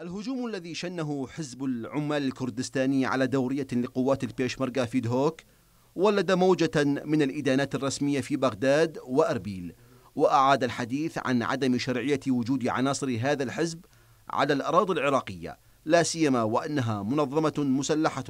الهجوم الذي شنه حزب العمال الكردستاني على دورية لقوات البيشمركة في دهوك ولد موجة من الإدانات الرسمية في بغداد وأربيل وأعاد الحديث عن عدم شرعية وجود عناصر هذا الحزب على الأراضي العراقية لا سيما وأنها منظمة مسلحة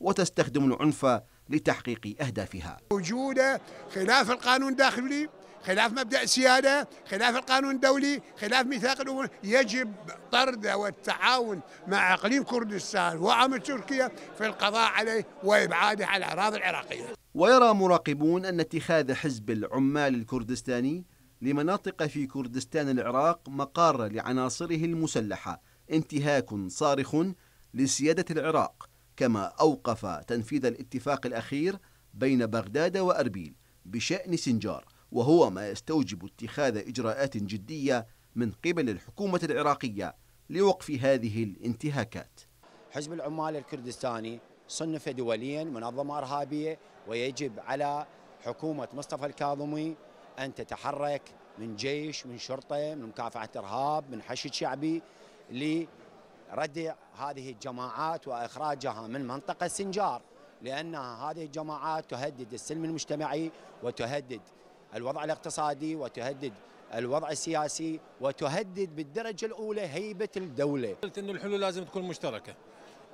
وتستخدم العنف لتحقيق أهدافها وجوده خلاف القانون الداخلي خلاف مبدا السياده خلاف القانون الدولي خلاف ميثاق الامم يجب طرد والتعاون مع اقليم كردستان وعم تركيا في القضاء عليه وابعاده عن الاراضي العراقيه ويرى مراقبون ان اتخاذ حزب العمال الكردستاني لمناطق في كردستان العراق مقر لعناصره المسلحه انتهاك صارخ لسياده العراق كما اوقف تنفيذ الاتفاق الاخير بين بغداد واربيل بشان سنجار وهو ما يستوجب اتخاذ إجراءات جدية من قبل الحكومة العراقية لوقف هذه الانتهاكات حزب العمال الكردستاني صنف دوليا منظمة إرهابية ويجب على حكومة مصطفى الكاظمي أن تتحرك من جيش من شرطة من مكافحة إرهاب من حشد شعبي لردع هذه الجماعات وإخراجها من منطقة سنجار لأن هذه الجماعات تهدد السلم المجتمعي وتهدد الوضع الاقتصادي وتهدد الوضع السياسي وتهدد بالدرجة الأولى هيبة الدولة قلت أن الحلول لازم تكون مشتركة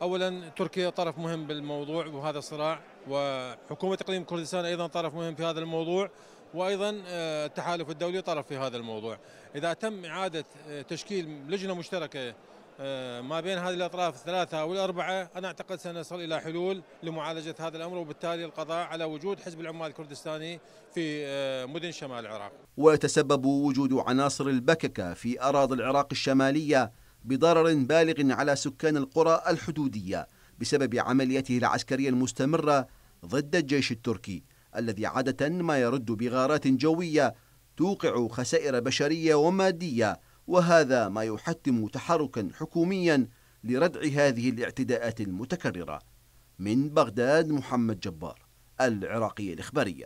اولا تركيا طرف مهم بالموضوع وهذا الصراع وحكومه اقليم كردستان ايضا طرف مهم في هذا الموضوع وايضا آه، التحالف الدولي طرف في هذا الموضوع اذا تم اعاده آه، تشكيل لجنه مشتركه آه، ما بين هذه الأطراف الثلاثة أو الأربعة أنا أعتقد سنصل إلى حلول لمعالجة هذا الأمر وبالتالي القضاء على وجود حزب العمال الكردستاني في آه، مدن شمال العراق ويتسبب وجود عناصر البككة في أراضي العراق الشمالية بضرر بالغ على سكان القرى الحدودية بسبب عمليته العسكرية المستمرة ضد الجيش التركي الذي عادة ما يرد بغارات جوية توقع خسائر بشرية ومادية وهذا ما يحتم تحركا حكوميا لردع هذه الاعتداءات المتكررة من بغداد محمد جبار العراقية الإخبارية